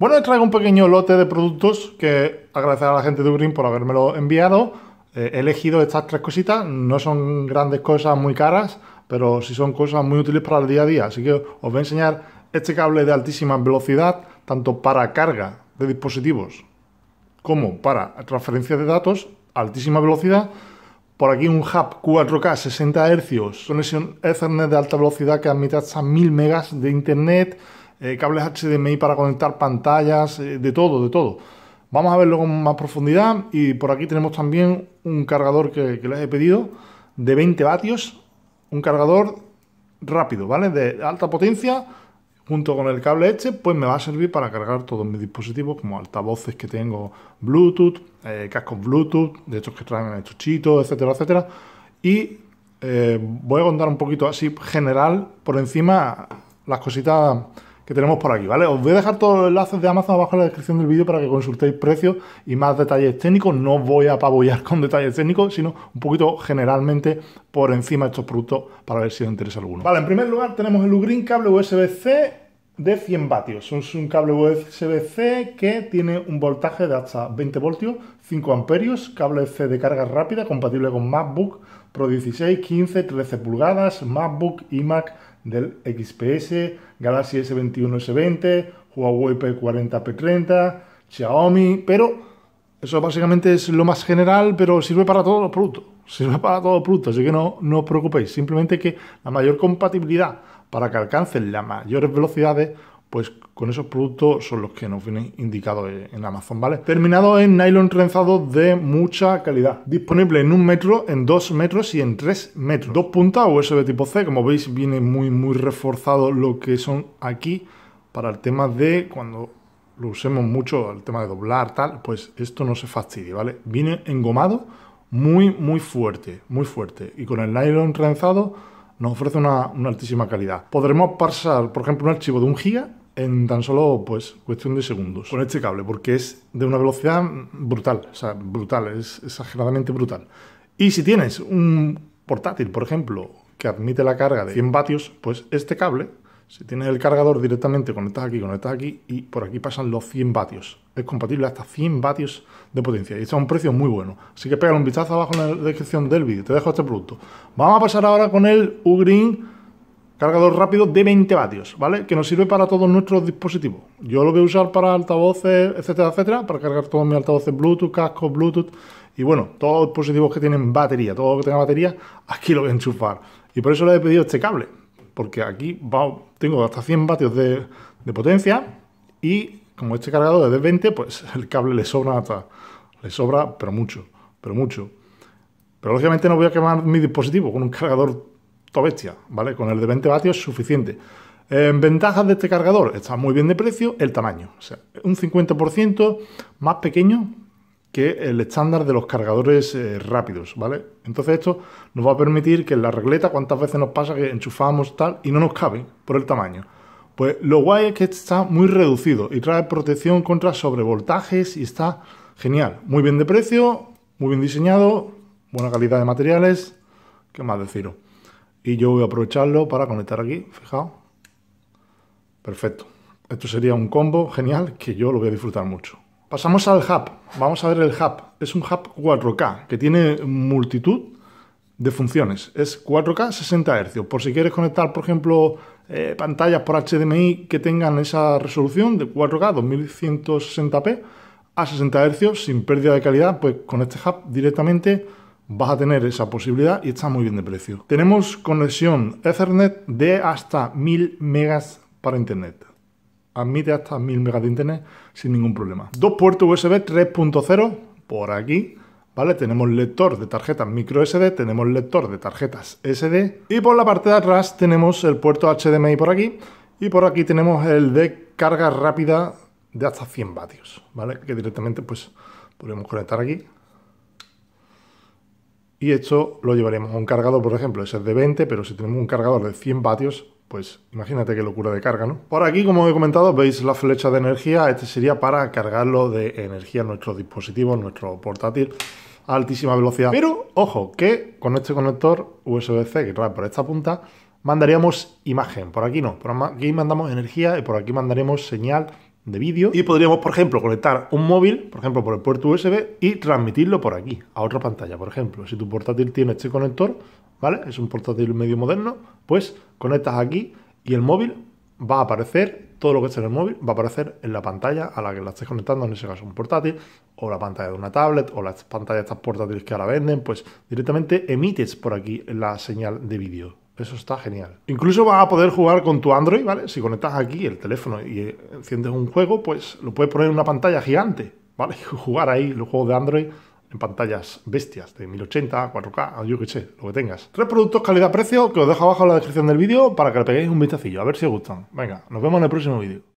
Bueno, os traigo un pequeño lote de productos que agradecer a la gente de Green por lo enviado. Eh, he elegido estas tres cositas, no son grandes cosas muy caras, pero sí son cosas muy útiles para el día a día. Así que os voy a enseñar este cable de altísima velocidad, tanto para carga de dispositivos como para transferencia de datos, altísima velocidad. Por aquí un hub 4K 60 Hz, conexión Ethernet de alta velocidad que admite hasta 1000 megas de internet eh, cables HDMI para conectar pantallas, eh, de todo, de todo. Vamos a verlo con más profundidad y por aquí tenemos también un cargador que, les he pedido de 20 vatios, un cargador rápido, ¿vale? De alta potencia, junto con el cable este, pues me va a servir para cargar todos mis dispositivos, como altavoces que tengo Bluetooth, eh, cascos Bluetooth, de estos que traen estos etcétera, etcétera. Y voy a contar un poquito así general por encima las cositas que tenemos por aquí, ¿vale? Os voy a dejar todos los enlaces de Amazon abajo en la descripción del vídeo para que consultéis precios y más detalles técnicos. No voy a apabullar con detalles técnicos, sino un poquito generalmente por encima de estos productos para ver si os interesa alguno. Vale, en primer lugar tenemos el Ugreen cable USB-C de 100 vatios. Es un cable USB-C que tiene un voltaje de hasta 20 voltios, 5 amperios, cable C de carga rápida compatible con MacBook Pro 16, 15, 13 pulgadas, MacBook, y iMac, del XPS, Galaxy S21 S20, Huawei P40 P30, Xiaomi, pero eso básicamente es lo más general, pero sirve para todos los productos. Sirve para todos los productos, así que no, no os preocupéis. Simplemente que la mayor compatibilidad para que alcancen las mayores velocidades pues con esos productos son los que nos vienen indicados en Amazon, ¿vale? Terminado en nylon trenzado de mucha calidad. Disponible en un metro, en dos metros y en tres metros. Dos puntas USB tipo C, como veis viene muy muy reforzado lo que son aquí para el tema de cuando lo usemos mucho, el tema de doblar, tal, pues esto no se fastidie, ¿vale? Viene engomado muy muy fuerte, muy fuerte. Y con el nylon trenzado nos ofrece una, una altísima calidad. Podremos pasar, por ejemplo, un archivo de un giga en tan solo pues cuestión de segundos con este cable porque es de una velocidad brutal, o sea, brutal, es exageradamente brutal. Y si tienes un portátil, por ejemplo, que admite la carga de 100 vatios, pues este cable, si tienes el cargador directamente, conectas aquí, conectas aquí y por aquí pasan los 100 vatios. Es compatible hasta 100 vatios de potencia y está a un precio muy bueno. Así que pégale un vistazo abajo en la descripción del vídeo, te dejo este producto. Vamos a pasar ahora con el Ugreen Cargador rápido de 20 vatios, ¿vale? Que nos sirve para todos nuestros dispositivos. Yo lo voy a usar para altavoces, etcétera, etcétera, para cargar todos mis altavoces Bluetooth, cascos Bluetooth y bueno, todos los dispositivos que tienen batería, todo lo que tenga batería, aquí lo voy a enchufar. Y por eso le he pedido este cable, porque aquí tengo hasta 100 vatios de, potencia y como este cargador es de 20, pues el cable le sobra hasta, le sobra, pero mucho, pero mucho. Pero lógicamente no voy a quemar mi dispositivo con un cargador bestia, ¿vale? Con el de 20 vatios es suficiente. ventajas de este cargador, está muy bien de precio, el tamaño, o sea, un 50% más pequeño que el estándar de los cargadores eh, rápidos, ¿vale? Entonces esto nos va a permitir que en la regleta cuántas veces nos pasa que enchufamos tal y no nos cabe por el tamaño. Pues lo guay es que está muy reducido y trae protección contra sobrevoltajes y está genial. Muy bien de precio, muy bien diseñado, buena calidad de materiales, ¿qué más deciros? y yo voy a aprovecharlo para conectar aquí, fijaos. Perfecto. Esto sería un combo genial que yo lo voy a disfrutar mucho. Pasamos al hub. Vamos a ver el hub. Es un hub 4K que tiene multitud de funciones. Es 4K 60 Hz. Por si quieres conectar, por ejemplo, eh, pantallas por HDMI que tengan esa resolución de 4K 2160p a 60 Hz sin pérdida de calidad, pues con este hub directamente vas a tener esa posibilidad y está muy bien de precio. Tenemos conexión Ethernet de hasta 1000 megas para internet. Admite hasta 1000 megas de internet sin ningún problema. Dos puertos USB 3.0 por aquí. ¿Vale? Tenemos lector de tarjetas micro SD, tenemos lector de tarjetas SD y por la parte de atrás tenemos el puerto HDMI por aquí y por aquí tenemos el de carga rápida de hasta 100 vatios, ¿vale? Que directamente pues podemos conectar aquí y esto lo llevaremos a un cargador, por ejemplo, ese es de 20, pero si tenemos un cargador de 100 vatios, pues imagínate qué locura de carga, ¿no? Por aquí, como he comentado, veis la flecha de energía, este sería para cargarlo de energía en dispositivo, en nuestro portátil a altísima velocidad. Pero, ojo, que con este conector USB-C que trae por esta punta, mandaríamos imagen, por aquí no, por aquí mandamos energía y por aquí mandaremos señal de vídeo y podríamos, por ejemplo, conectar un móvil, por ejemplo, por el puerto USB y transmitirlo por aquí, a otra pantalla. Por ejemplo, si tu portátil tiene este conector, ¿vale? Es un portátil medio moderno, pues conectas aquí y el móvil va a aparecer, todo lo que esté en el móvil va a aparecer en la pantalla a la que la estés conectando, en ese caso un portátil, o la pantalla de una tablet, o las pantallas de estas portátiles que ahora venden, pues directamente emites por aquí la señal de vídeo. Eso está genial. Incluso vas a poder jugar con tu Android, ¿vale? Si conectas aquí el teléfono y eh, enciendes un juego, pues lo puedes poner en una pantalla gigante, ¿vale? Jugar ahí los juegos de Android en pantallas bestias de 1080, 4K, yo qué sé, lo que tengas. Tres productos calidad-precio que os dejo abajo en la descripción del vídeo para que le peguéis un vistacillo, a ver si os gustan. Venga, nos vemos en el próximo vídeo.